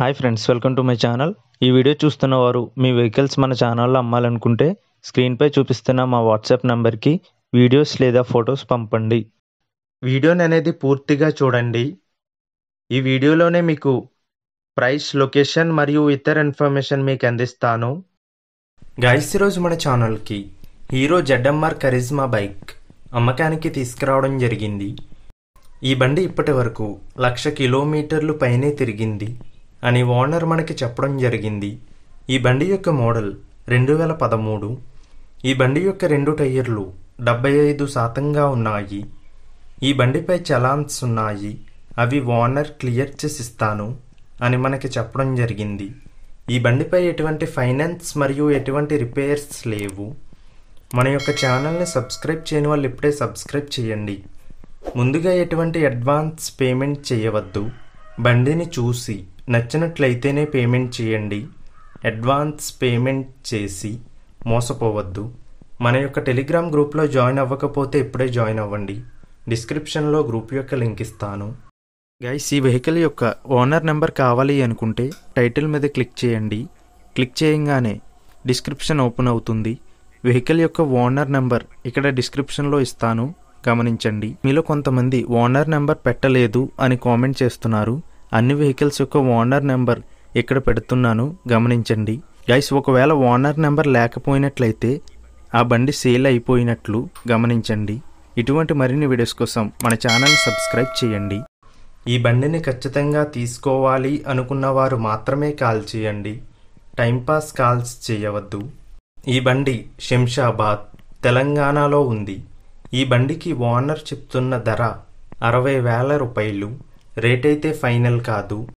hi friends welcome to my channel ఈ video చూస్తున్న వారు మీ వెహికల్స్ మన ఛానల్లో అమ్మాలనుకుంటే స్క్రీన్పై చూపిస్తున్న మా వాట్సాప్ నెంబర్కి వీడియోస్ లేదా ఫొటోస్ పంపండి వీడియోని అనేది పూర్తిగా చూడండి ఈ వీడియోలోనే మీకు ప్రైస్ లొకేషన్ మరియు ఇతర ఇన్ఫర్మేషన్ మీకు అందిస్తాను గాయస్ రోజు మన ఛానల్కి హీరో జడ్ఎంఆర్ కరిజ్మా బైక్ అమ్మకానికి తీసుకురావడం జరిగింది ఈ బండి ఇప్పటి వరకు లక్ష కిలోమీటర్లు పైనే తిరిగింది అని ఓనర్ మనకి చెప్పడం జరిగింది ఈ బండి యొక్క మోడల్ రెండు వేల పదమూడు ఈ బండి యొక్క రెండు టైర్లు డెబ్బై ఐదు శాతంగా ఉన్నాయి ఈ బండిపై చలాన్స్ ఉన్నాయి అవి ఓనర్ క్లియర్ చేసి ఇస్తాను అని మనకి చెప్పడం జరిగింది ఈ బండిపై ఎటువంటి ఫైనాన్స్ మరియు ఎటువంటి రిపేర్స్ లేవు మన యొక్క ఛానల్ని సబ్స్క్రైబ్ చేయని వాళ్ళు ఇప్పుడే సబ్స్క్రైబ్ చేయండి ముందుగా ఎటువంటి అడ్వాన్స్ పేమెంట్ చేయవద్దు బండిని చూసి నచ్చినట్లయితేనే పేమెంట్ చేయండి అడ్వాన్స్ పేమెంట్ చేసి మోసపోవద్దు మన యొక్క టెలిగ్రామ్ గ్రూప్లో జాయిన్ అవ్వకపోతే ఇప్పుడే జాయిన్ అవ్వండి డిస్క్రిప్షన్లో గ్రూప్ యొక్క లింక్ ఇస్తాను గైస్ ఈ వెహికల్ యొక్క ఓనర్ నెంబర్ కావాలి అనుకుంటే టైటిల్ మీద క్లిక్ చేయండి క్లిక్ చేయంగానే డిస్క్రిప్షన్ ఓపెన్ అవుతుంది వెహికల్ యొక్క ఓనర్ నెంబర్ ఇక్కడ డిస్క్రిప్షన్లో ఇస్తాను గమనించండి మీలో కొంతమంది ఓనర్ నెంబర్ పెట్టలేదు అని కామెంట్ చేస్తున్నారు అన్ని వెహికల్స్ యొక్క ఓనర్ నెంబర్ ఇక్కడ పెడుతున్నాను గమనించండి గైస్ ఒకవేళ ఓనర్ నెంబర్ లేకపోయినట్లయితే ఆ బండి సేల్ అయిపోయినట్లు గమనించండి ఇటువంటి మరిన్ని వీడియోస్ కోసం మన ఛానల్ సబ్స్క్రైబ్ చేయండి ఈ బండిని ఖచ్చితంగా తీసుకోవాలి అనుకున్న వారు మాత్రమే కాల్ చేయండి టైంపాస్ కాల్స్ చేయవద్దు ఈ బండి శంషాబాద్ తెలంగాణలో ఉంది ఈ బండికి ఓనర్ చెప్తున్న ధర అరవై వేల రూపాయలు రేటైతే ఫైనల్ కాదు